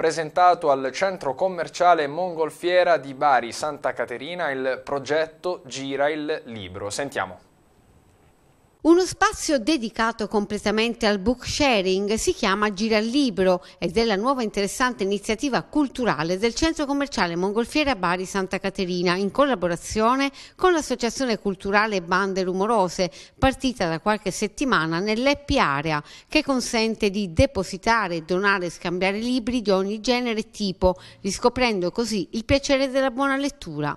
presentato al centro commerciale Mongolfiera di Bari Santa Caterina il progetto Gira il libro. Sentiamo. Uno spazio dedicato completamente al book sharing si chiama Gira il Libro ed è la nuova interessante iniziativa culturale del centro commerciale Mongolfiera Bari Santa Caterina in collaborazione con l'associazione culturale Bande Rumorose partita da qualche settimana nell'Happy Area che consente di depositare, donare e scambiare libri di ogni genere e tipo riscoprendo così il piacere della buona lettura.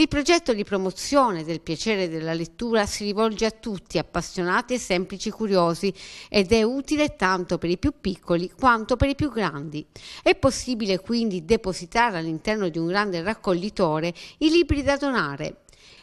Il progetto di promozione del piacere della lettura si rivolge a tutti, appassionati e semplici curiosi, ed è utile tanto per i più piccoli quanto per i più grandi. È possibile quindi depositare all'interno di un grande raccoglitore i libri da donare.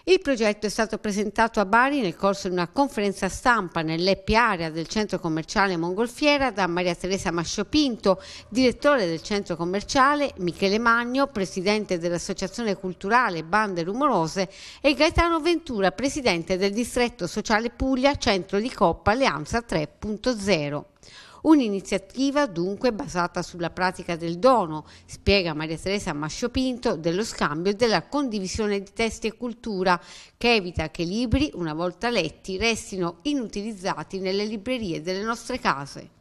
Il progetto è stato presentato a Bari nel corso di una conferenza stampa nell'EPI area del centro commerciale Mongolfiera da Maria Teresa Masciopinto, direttore del centro commerciale, Michele Magno, presidente dell'associazione culturale Bande Rumorose e Gaetano Ventura, presidente del distretto sociale Puglia Centro di Coppa Alleanza 3.0. Un'iniziativa dunque basata sulla pratica del dono, spiega Maria Teresa Masciopinto, dello scambio e della condivisione di testi e cultura, che evita che i libri, una volta letti, restino inutilizzati nelle librerie delle nostre case.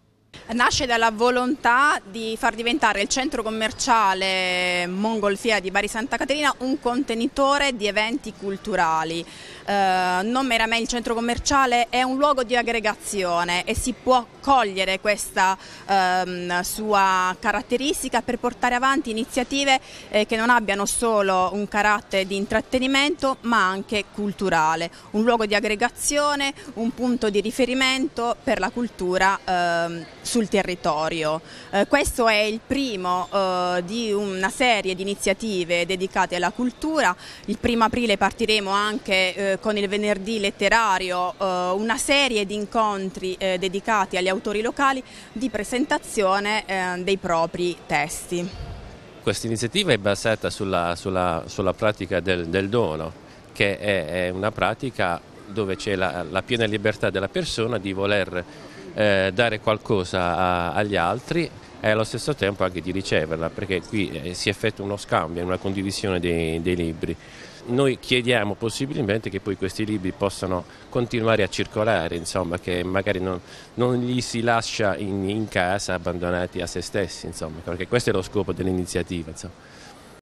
Nasce dalla volontà di far diventare il centro commerciale Mongolfia di Bari Santa Caterina un contenitore di eventi culturali. Eh, non meramente il centro commerciale è un luogo di aggregazione e si può cogliere questa ehm, sua caratteristica per portare avanti iniziative eh, che non abbiano solo un carattere di intrattenimento ma anche culturale. Un luogo di aggregazione, un punto di riferimento per la cultura. Ehm, sul territorio. Eh, questo è il primo eh, di una serie di iniziative dedicate alla cultura. Il primo aprile partiremo anche eh, con il venerdì letterario eh, una serie di incontri eh, dedicati agli autori locali di presentazione eh, dei propri testi. Questa iniziativa è basata sulla, sulla, sulla pratica del, del, dono, che è, è, una pratica dove c'è la, la piena libertà della persona di voler eh, dare qualcosa a, agli altri e allo stesso tempo anche di riceverla, perché qui eh, si effettua uno scambio, una condivisione dei, dei libri noi chiediamo possibilmente che poi questi libri possano continuare a circolare, insomma, che magari non, non li si lascia in, in, casa abbandonati a se stessi, insomma, perché questo è lo scopo dell'iniziativa. Insomma.